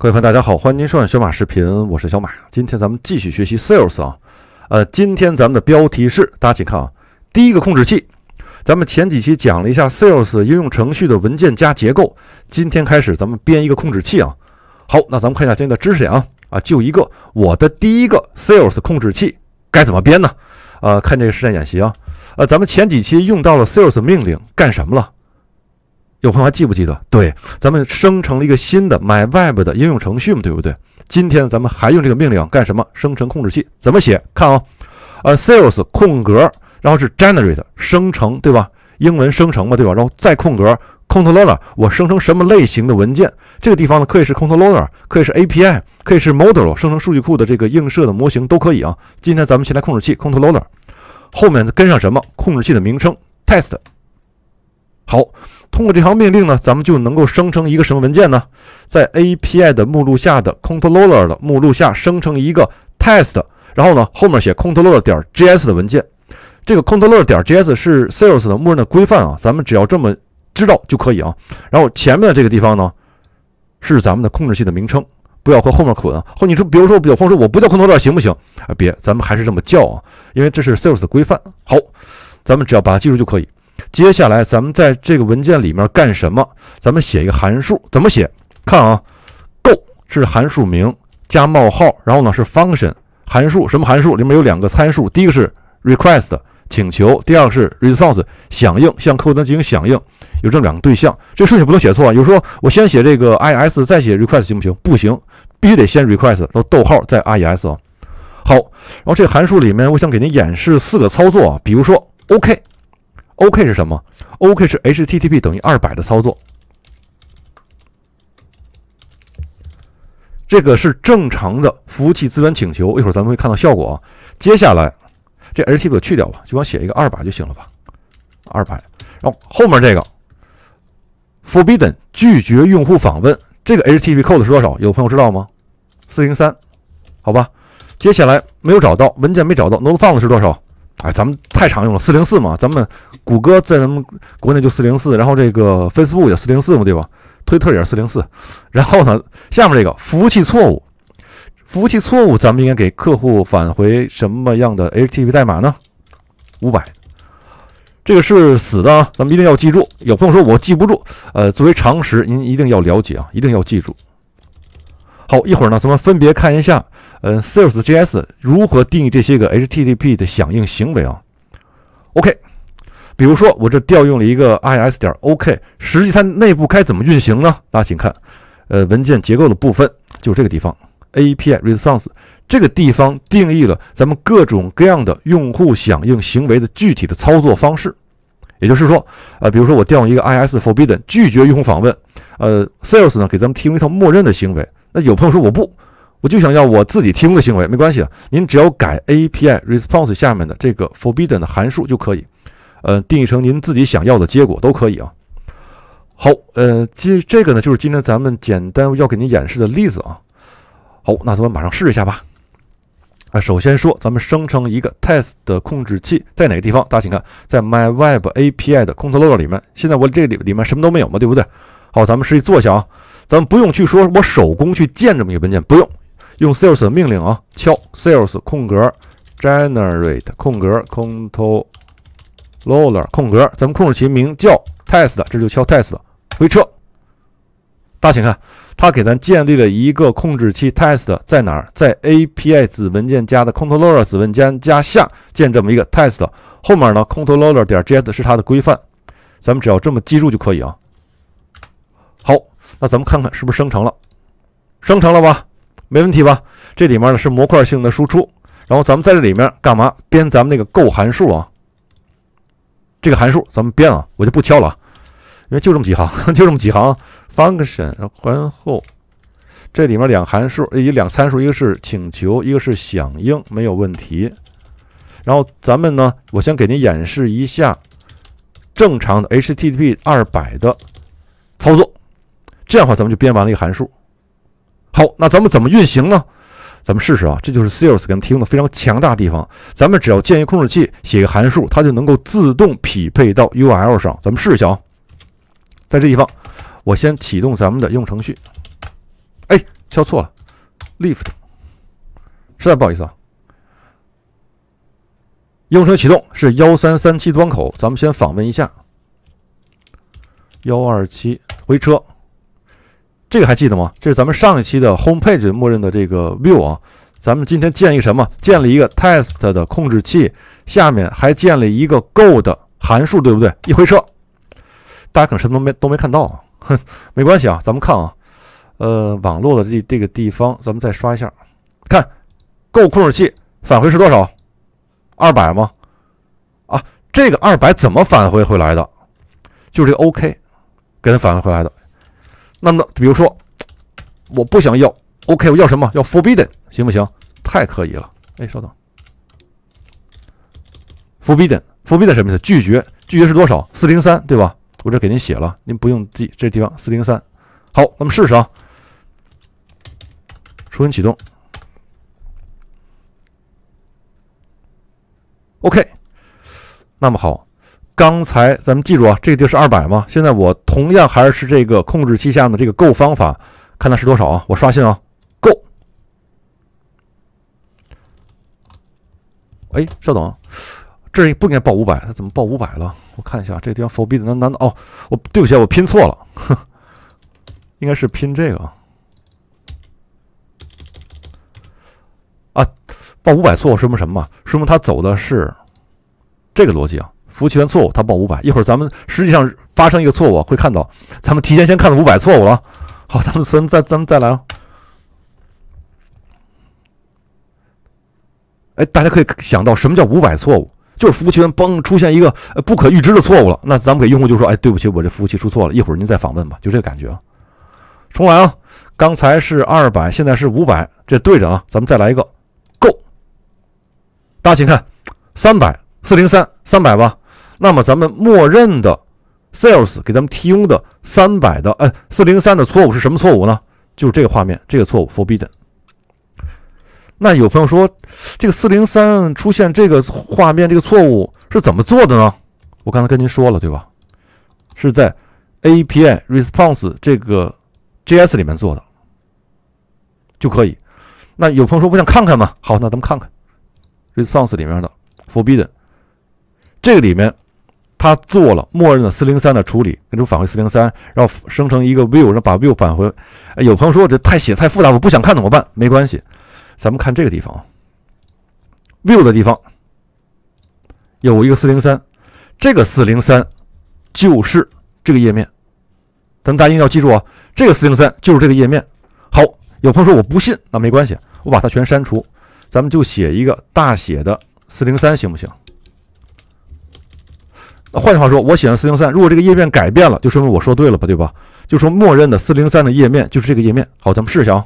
各位朋友，大家好，欢迎您收看小马视频，我是小马。今天咱们继续学习 Sales 啊，呃，今天咱们的标题是，大家请看啊，第一个控制器。咱们前几期讲了一下 Sales 应用程序的文件夹结构，今天开始咱们编一个控制器啊。好，那咱们看一下今天的知识点啊啊，就一个，我的第一个 Sales 控制器该怎么编呢？啊，看这个实战演习啊，呃，咱们前几期用到了 Sales 命令干什么了？有朋友还记不记得？对，咱们生成了一个新的 My Web 的应用程序嘛，对不对？今天咱们还用这个命令干什么？生成控制器，怎么写？看啊，呃，Sales 空格，然后是 Generate 生成，对吧？英文生成嘛，对吧？然后再空格，Controller，我生成什么类型的文件？这个地方呢，可以是 Controller，可以是 API，可以是 Model，生成数据库的这个映射的模型都可以啊。今天咱们先来控制器 Controller，后面跟上什么？控制器的名称 Test。好。通过这条命令呢，咱们就能够生成一个什么文件呢？在 API 的目录下的 Controller 的目录下生成一个 test，然后呢后面写 Controller 点 js 的文件。这个 Controller 点 js 是 Series 的默认的规范啊，咱们只要这么知道就可以啊。然后前面的这个地方呢是咱们的控制器的名称，不要和后面捆啊。后你说，比如说，比方说我不叫 Controller 行不行啊？别，咱们还是这么叫啊，因为这是 Series 的规范。好，咱们只要把它记住就可以。接下来咱们在这个文件里面干什么？咱们写一个函数，怎么写？看啊，Go 是函数名加冒号，然后呢是 function 函数，什么函数？里面有两个参数，第一个是 request 请求，第二个是 response 响应，向客户端进行响应，有这两个对象，这顺序不能写错啊。有时候我先写这个 is 再写 request 行不行？不行，必须得先 request，然后逗号再 is 啊。好，然后这个函数里面，我想给您演示四个操作，啊，比如说 OK。OK 是什么？OK 是 HTTP 等于二百的操作。这个是正常的服务器资源请求，一会儿咱们会看到效果。啊。接下来，这 HTTP 去掉吧，就光写一个二百就行了吧？二百。然后后面这个 Forbidden 拒绝用户访问，这个 HTTP code 是多少？有朋友知道吗？四零三。好吧，接下来没有找到文件，没找到，Not Found 是多少？哎，咱们太常用了，四零四嘛。咱们谷歌在咱们国内就四零四，然后这个 Facebook 也四零四嘛，对吧？推特也是四零四。然后呢，下面这个服务器错误，服务器错误，咱们应该给客户返回什么样的 HTTP 代码呢？五百，这个是死的啊，咱们一定要记住。有朋友说我记不住，呃，作为常识，您一定要了解啊，一定要记住。好，一会儿呢，咱们分别看一下。呃，Sales JS 如何定义这些个 HTTP 的响应行为啊？OK，比如说我这调用了一个 IS 点 OK，实际它内部该怎么运行呢？大家请看，呃，文件结构的部分就这个地方，API Response 这个地方定义了咱们各种各样的用户响应行为的具体的操作方式。也就是说，呃，比如说我调用一个 IS Forbidden 拒绝用户访问，呃，Sales 呢给咱们提供一套默认的行为。那有朋友说我不。我就想要我自己提供的行为没关系啊，您只要改 API response 下面的这个 forbidden 的函数就可以，呃，定义成您自己想要的结果都可以啊。好，呃，今这个呢就是今天咱们简单要给您演示的例子啊。好，那咱们马上试一下吧。啊，首先说咱们生成一个 test 的控制器在哪个地方？大家请看，在 my web API 的 controller 里面。现在我这里里面什么都没有嘛，对不对？好，咱们实际做一下啊，咱们不用去说我手工去建这么一个文件，不用。用 sales 命令啊，敲 sales 空格 generate 空格 controlroller 空格，咱们控制器名叫 test，这就敲 test 回车。大家请看，它给咱建立了一个控制器 test，在哪儿？在 api 子文件夹的 controlroller 子文件夹下建这么一个 test。后面呢，controlroller 点 js 是它的规范，咱们只要这么记住就可以啊。好，那咱们看看是不是生成了？生成了吧？没问题吧？这里面呢是模块性的输出，然后咱们在这里面干嘛？编咱们那个 go 函数啊，这个函数咱们编啊，我就不敲了，因为就这么几行，就这么几行。function 然后这里面两函数，一两参数，一个是请求，一个是响应，没有问题。然后咱们呢，我先给您演示一下正常的 HTTP 二百的操作，这样的话咱们就编完了一个函数。好，那咱们怎么运行呢？咱们试试啊，这就是 Sales 给咱们提供的非常强大的地方。咱们只要建一控制器，写一个函数，它就能够自动匹配到 URL 上。咱们试一下啊，在这地方，我先启动咱们的应用程序。哎，敲错了，lift，实在不好意思啊。应用程序启动是幺三三七端口，咱们先访问一下幺二七，回车。这个还记得吗？这是咱们上一期的 home page 默认的这个 view 啊。咱们今天建一个什么？建了一个 test 的控制器，下面还建了一个 go 的函数，对不对？一回车，大家可能什么都没都没看到，啊。哼，没关系啊，咱们看啊，呃，网络的这这个地方，咱们再刷一下，看 go 控制器返回是多少？二百吗？啊，这个二百怎么返回回来的？就是这个 OK 给它返回回来的。那么，比如说，我不想要，OK，我要什么？要 Forbidden，行不行？太可以了，哎，稍等，Forbidden，Forbidden 什么意思？拒绝，拒绝是多少？四零三，对吧？我这给您写了，您不用记这地方，四零三。好，那么试试啊，重新启动，OK，那么好。刚才咱们记住啊，这个就是二百嘛。现在我同样还是这个控制器下的这个 go 方法，看它是多少啊？我刷新啊，o 哎，稍等，这不应该报五百，它怎么报五百了？我看一下这个地方封闭的，那难道哦？我对不起，我拼错了，应该是拼这个啊。报五百错说明什么？说明它走的是这个逻辑啊。服务器端错误，他报五百。一会儿咱们实际上发生一个错误，会看到咱们提前先看到五百错误了。好，咱们们再咱们再来啊！哎，大家可以想到什么叫五百错误？就是服务器端嘣出现一个不可预知的错误了。那咱们给用户就说：“哎，对不起，我这服务器出错了，一会儿您再访问吧。”就这感觉啊。重来啊！刚才是二百，现在是五百，这对着啊。咱们再来一个，够。大家请看，三百四零三，三百吧。那么咱们默认的 sales 给咱们提供的三百的哎四零三的错误是什么错误呢？就是这个画面，这个错误 forbidden。那有朋友说，这个四零三出现这个画面这个错误是怎么做的呢？我刚才跟您说了，对吧？是在 API response 这个 JS 里面做的，就可以。那有朋友说，我想看看嘛。好，那咱们看看 response 里面的 forbidden，这个里面。他做了默认的403的处理，跟住返回403，然后生成一个 view，然后把 view 返回。哎，有朋友说这太写太复杂，我不想看怎么办？没关系，咱们看这个地方 view 的地方有一个403，这个403就是这个页面。咱大家一定要记住啊，这个403就是这个页面。好，有朋友说我不信，那没关系，我把它全删除，咱们就写一个大写的403行不行？那换句话说，我写上403，如果这个页面改变了，就说明我说对了吧，对吧？就说默认的403的页面就是这个页面。好，咱们试一下啊。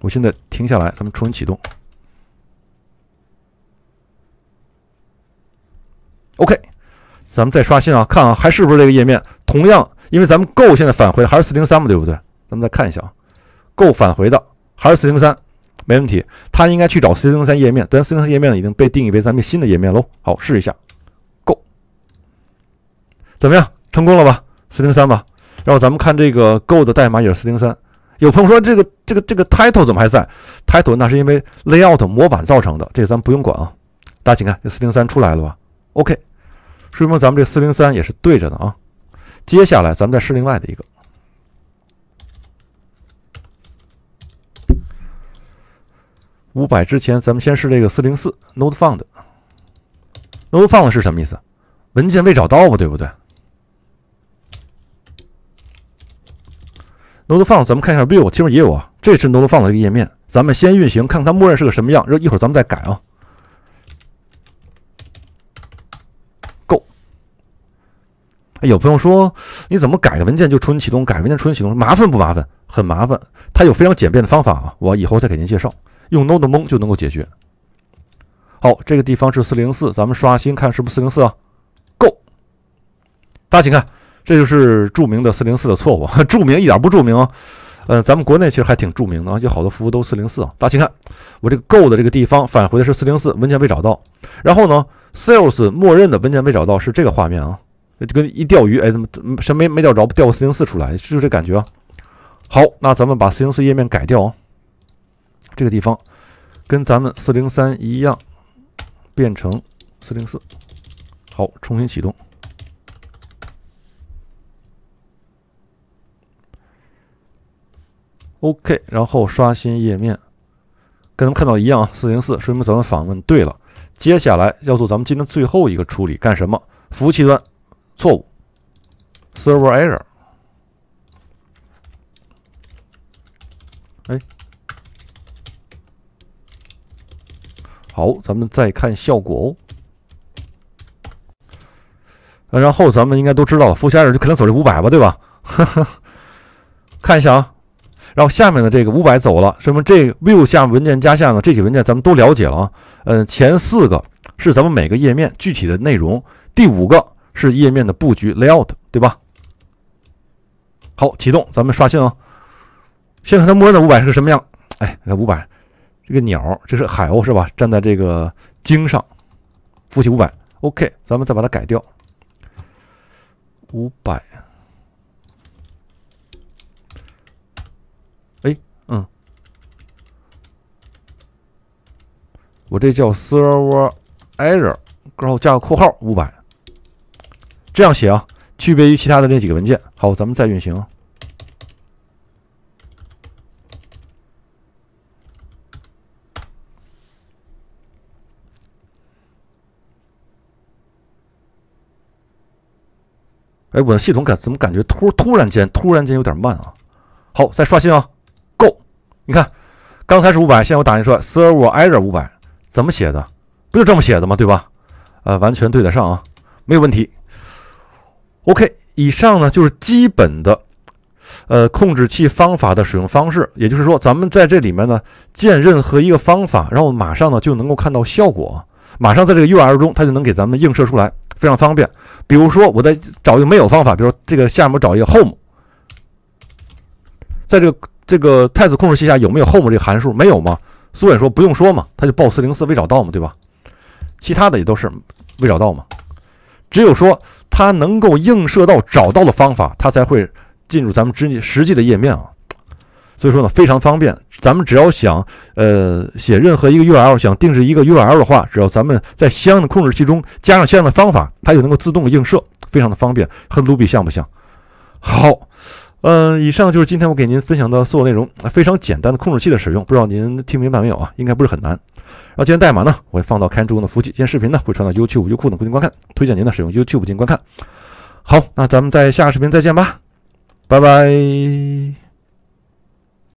我现在停下来，咱们重新启动。OK，咱们再刷新啊，看啊，还是不是这个页面？同样，因为咱们 Go 现在返回还是403嘛，对不对？咱们再看一下啊，Go 返回的还是403，没问题，它应该去找403页面。咱403页面已经被定义为咱们新的页面喽。好，试一下。怎么样，成功了吧？403吧。然后咱们看这个 Go 的代码也是403。有朋友说这个这个这个 Title 怎么还在？Title 那是因为 Layout 模板造成的，这咱不用管啊。大家请看，403这出来了吧？OK，说明咱们这403也是对着的啊。接下来咱们再试另外的一个。五百之前，咱们先试这个404 Not Found。Not Found 是什么意思？文件未找到吧，对不对？n o d e n s 咱们看一下 v i e 其实也有啊，这是 n o d e j 的一个页面，咱们先运行，看看它默认是个什么样，然后一会儿咱们再改啊。Go，有朋友说，你怎么改个文件就重新启动？改文件重新启动麻烦不麻烦？很麻烦，它有非常简便的方法啊，我以后再给您介绍，用 n o d e j 就能够解决。好，这个地方是404，咱们刷新看是不是404啊？Go，大家请看。这就是著名的404的错误，著名一点不著名，呃，咱们国内其实还挺著名的有好多服务都404。大家请看，我这个 go 的这个地方返回的是404文件未找到，然后呢，sales 默认的文件未找到是这个画面啊，就跟一钓鱼，哎怎么什么没没钓着，钓个404出来，就是这感觉啊。好，那咱们把404页面改掉啊，这个地方跟咱们403一样，变成404。好，重新启动。OK，然后刷新页面，跟咱们看到一样，四零四，说明咱们访问对了。接下来要做咱们今天最后一个处理，干什么？服务器端错误，Server Error。哎，好，咱们再看效果哦。然后咱们应该都知道了，服务器端就肯定走这五百吧，对吧？看一下啊。然后下面的这个五百走了，什么这 view 下文件夹下的这些文件咱们都了解了啊。嗯，前四个是咱们每个页面具体的内容，第五个是页面的布局 layout，对吧？好，启动，咱们刷新啊。先看它默认的五百是个什么样。哎，看五百，这个鸟这是海鸥是吧？站在这个鲸上，复习五百。OK，咱们再把它改掉。五百。我这叫 server error，然后加个括号五百，这样写啊，区别于其他的那几个文件。好，咱们再运行。哎，我的系统感怎么感觉突突然间突然间有点慢啊？好，再刷新啊。Go，你看，刚才是五百，现在我打印出来 server error 五百。怎么写的？不就这么写的吗？对吧？呃，完全对得上啊，没有问题。OK，以上呢就是基本的呃控制器方法的使用方式，也就是说，咱们在这里面呢建任何一个方法，然后马上呢就能够看到效果，马上在这个 URL 中它就能给咱们映射出来，非常方便。比如说，我在找一个没有方法，比如说这个下面找一个 home，在这个这个太子控制器下有没有 home 这个函数？没有吗？苏伟说：“不用说嘛，他就报四零四未找到嘛，对吧？其他的也都是未找到嘛。只有说他能够映射到找到的方法，他才会进入咱们真实际的页面啊。所以说呢，非常方便。咱们只要想呃写任何一个 URL，想定制一个 URL 的话，只要咱们在相应的控制器中加上相应的方法，它就能够自动映射，非常的方便。和 Ruby 像不像？好。”嗯，以上就是今天我给您分享的所有内容，非常简单的控制器的使用，不知道您听明白没有啊？应该不是很难。然后，今天代码呢，我会放到看猪的服务器，今天视频呢会传到 YouTube、优酷等途径观看，推荐您呢使用 YouTube 进行观看。好，那咱们在下个视频再见吧，拜拜。